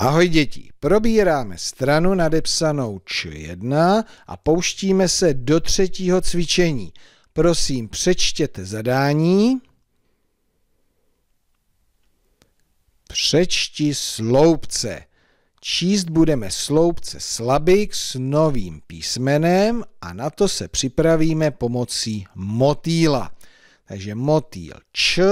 Ahoj děti, probíráme stranu nadepsanou Č1 a pouštíme se do třetího cvičení. Prosím, přečtěte zadání. Přečti sloupce. Číst budeme sloupce slabik s novým písmenem a na to se připravíme pomocí motýla. Takže motýl Č,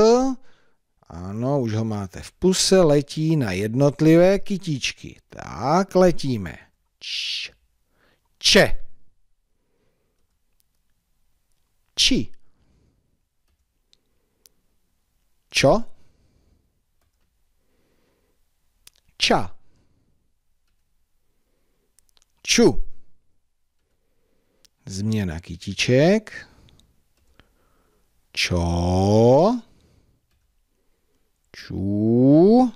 ano, už ho máte v puse, letí na jednotlivé kytičky. Tak, letíme. Č. Če. Či. Čo? Ča. Ču. Změna kytiček. Čo? čů,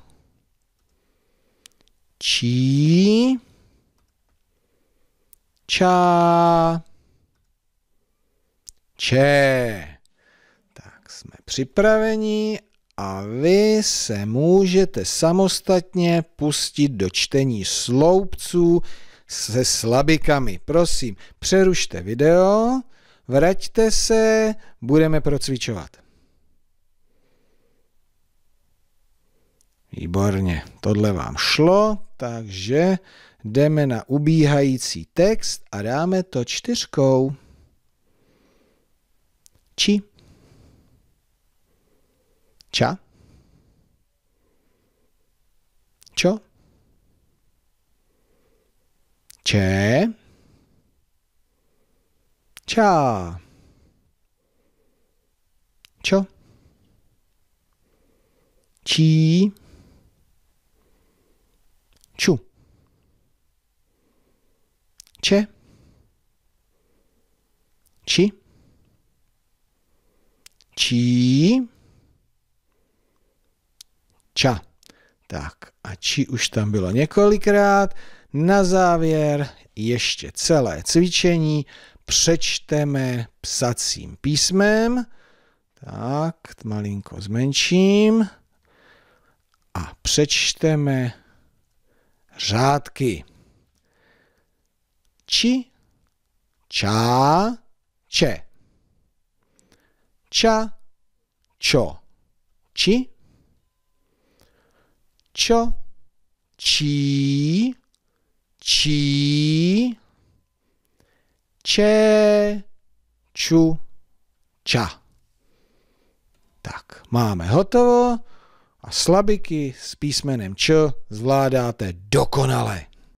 čí, čá, če. Tak jsme připraveni a vy se můžete samostatně pustit do čtení sloupců se slabikami. Prosím, přerušte video, vraťte se, budeme procvičovat. Výborně, tohle vám šlo, takže jdeme na ubíhající text a dáme to čtyřkou. Či. Ča. Čo. Če. Ča. Čo. Čí. či, čí, ča. Tak a či už tam bylo několikrát. Na závěr ještě celé cvičení přečteme psacím písmem. Tak, malinko zmenším. A přečteme řádky. Či, čá, če. Ča, čo, či. Čo, čí, čí. Če, ču, ča. Tak, máme hotovo a slabiky s písmenem č zvládáte dokonale.